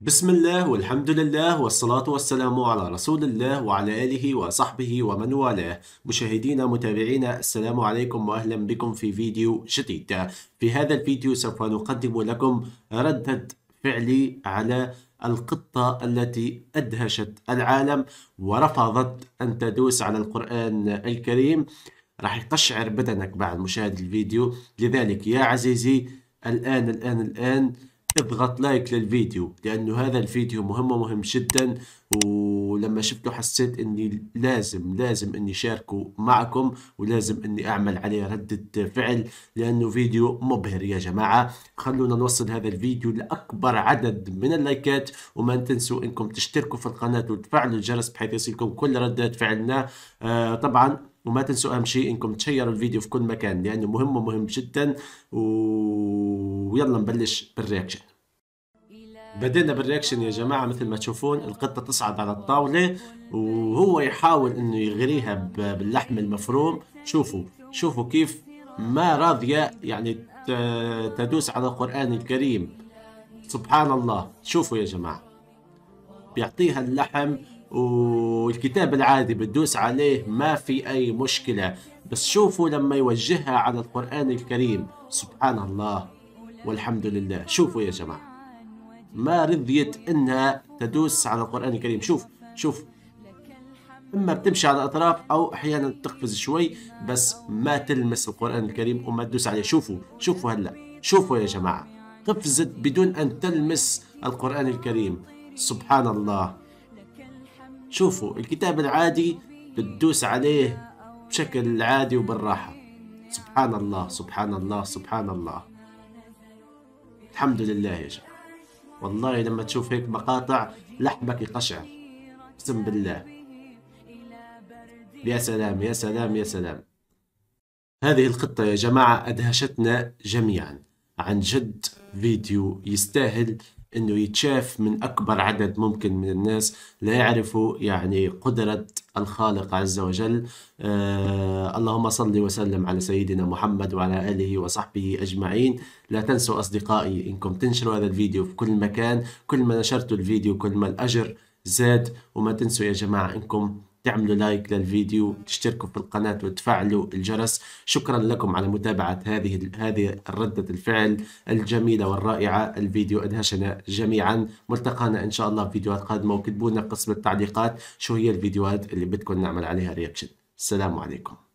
بسم الله والحمد لله والصلاة والسلام على رسول الله وعلى آله وصحبه ومن والاه مشاهدينا متابعينا السلام عليكم وأهلا بكم في فيديو جديد في هذا الفيديو سوف نقدم لكم ردة فعلي على القطة التي أدهشت العالم ورفضت أن تدوس على القرآن الكريم راح يقشعر بدنك بعد مشاهدة الفيديو لذلك يا عزيزي الآن الآن الآن اضغط لايك للفيديو لأنه هذا الفيديو مهم ومهم جدا ولما شفته حسيت أني لازم لازم أني شاركه معكم ولازم أني أعمل عليه ردة فعل لأنه فيديو مبهر يا جماعة خلونا نوصل هذا الفيديو لأكبر عدد من اللايكات وما تنسوا أنكم تشتركوا في القناة وتفعلوا الجرس بحيث يصلكم كل ردات فعلنا آه طبعا وما تنسوا أهم شيء إنكم تشيروا الفيديو في كل مكان لأنه مهم ومهم جدا ويلا نبلش بالرياكشن بدينا بالرياكشن يا جماعة مثل ما تشوفون القطة تصعد على الطاولة وهو يحاول انه يغريها باللحم المفروم شوفوا شوفوا كيف ما راضية يعني تدوس على القرآن الكريم سبحان الله شوفوا يا جماعة بيعطيها اللحم والكتاب العادي بتدوس عليه ما في أي مشكلة بس شوفوا لما يوجهها على القرآن الكريم سبحان الله والحمد لله شوفوا يا جماعة ما رضيت إنها تدوس على القرآن الكريم شوف شوف اما بتمشي على الاطراف او احيانا تقفز شوي بس ما تلمس القران الكريم وما تدوس عليه شوفوا شوفوا هلا شوفوا يا جماعه قفزت بدون ان تلمس القران الكريم سبحان الله شوفوا الكتاب العادي بتدوس عليه بشكل عادي وبالراحة سبحان الله سبحان الله سبحان الله الحمد لله يا جماعة والله لما تشوف هيك مقاطع لحمك يقشعر اقسم بالله يا سلام يا سلام يا سلام هذه القطة يا جماعة أدهشتنا جميعا عن جد فيديو يستاهل انه يتشاف من اكبر عدد ممكن من الناس ليعرفوا يعني قدره الخالق عز وجل آه اللهم صل وسلم على سيدنا محمد وعلى اله وصحبه اجمعين لا تنسوا اصدقائي انكم تنشروا هذا الفيديو في كل مكان كل ما نشرتوا الفيديو كل ما الاجر زاد وما تنسوا يا جماعه انكم تعملوا لايك للفيديو تشتركوا في القناة وتفعلوا الجرس شكرا لكم على متابعة هذه هذه ردة الفعل الجميلة والرائعة الفيديو أدهشنا جميعا ملتقانا إن شاء الله في فيديوهات قادمة وكتبونا لنا قسم التعليقات شو هي الفيديوهات اللي بدكم نعمل عليها رياكشن السلام عليكم